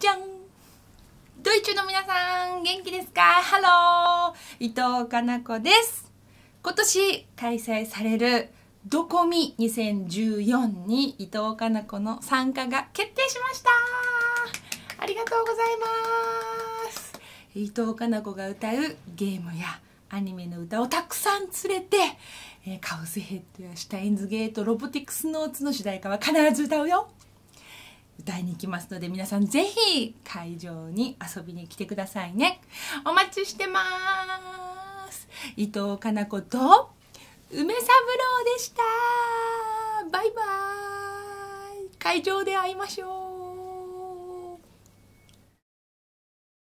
じゃんドイツの皆さん元気ですかハロー伊藤かな子です今年開催されるドコミ2014に伊藤かな子の参加が決定しましたありがとうございます伊藤かな子が歌うゲームやアニメの歌をたくさん連れて、えー、カオスヘッドやシュタインズゲートロボティクスノーツの主題歌は必ず歌うよ歌いに行きますので皆さんぜひ会場に遊びに来てくださいねお待ちしてます伊藤かな子と梅三郎でしたバイバイ会場で会いましょう